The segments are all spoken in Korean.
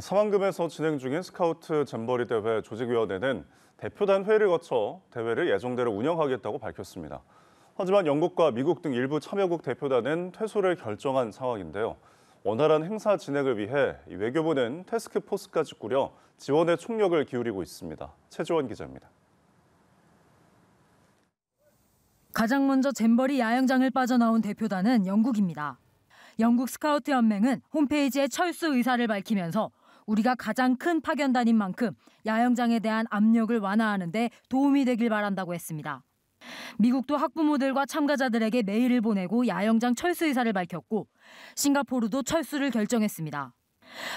서만금에서 진행 중인 스카우트 잼버리 대회 조직위원회는 대표단 회의를 거쳐 대회를 예정대로 운영하겠다고 밝혔습니다. 하지만 영국과 미국 등 일부 참여국 대표단은 퇴소를 결정한 상황인데요. 원활한 행사 진행을 위해 외교부는 태스크포스까지 꾸려 지원에 총력을 기울이고 있습니다. 최지원 기자입니다. 가장 먼저 잼버리 야영장을 빠져나온 대표단은 영국입니다. 영국 스카우트 연맹은 홈페이지에 철수 의사를 밝히면서 우리가 가장 큰 파견단인 만큼 야영장에 대한 압력을 완화하는데 도움이 되길 바란다고 했습니다. 미국도 학부모들과 참가자들에게 메일을 보내고 야영장 철수 의사를 밝혔고 싱가포르도 철수를 결정했습니다.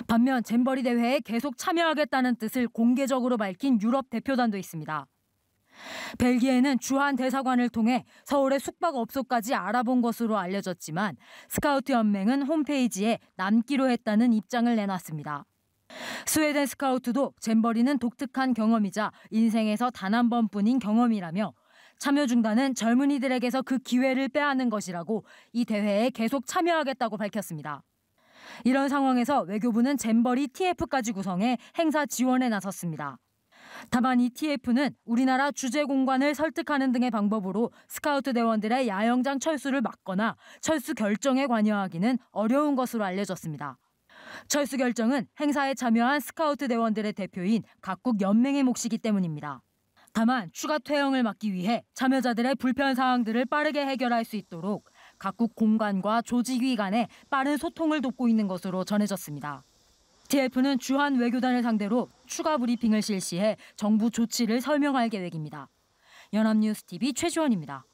반면 잼버리 대회에 계속 참여하겠다는 뜻을 공개적으로 밝힌 유럽 대표단도 있습니다. 벨기에는 주한 대사관을 통해 서울의 숙박업소까지 알아본 것으로 알려졌지만 스카우트 연맹은 홈페이지에 남기로 했다는 입장을 내놨습니다. 스웨덴 스카우트도 잼버리는 독특한 경험이자 인생에서 단 한 번뿐인 경험이라며 참여 중단은 젊은이들에게서 그 기회를 빼앗는 것이라고 이 대회에 계속 참여하겠다고 밝혔습니다. 이런 상황에서 외교부는 잼버리 TF까지 구성해 행사 지원에 나섰습니다. 다만 이 TF는 우리나라 주제공간을 설득하는 등의 방법으로 스카우트 대원들의 야영장 철수를 막거나 철수 결정에 관여하기는 어려운 것으로 알려졌습니다. 철수 결정은 행사에 참여한 스카우트 대원들의 대표인 각국 연맹의 몫이기 때문입니다. 다만 추가 퇴행을 막기 위해 참여자들의 불편 사항들을 빠르게 해결할 수 있도록 각국 공관과 조직위 간의 빠른 소통을 돕고 있는 것으로 전해졌습니다. TF는 주한 외교단을 상대로 추가 브리핑을 실시해 정부 조치를 설명할 계획입니다. 연합뉴스TV 최주원입니다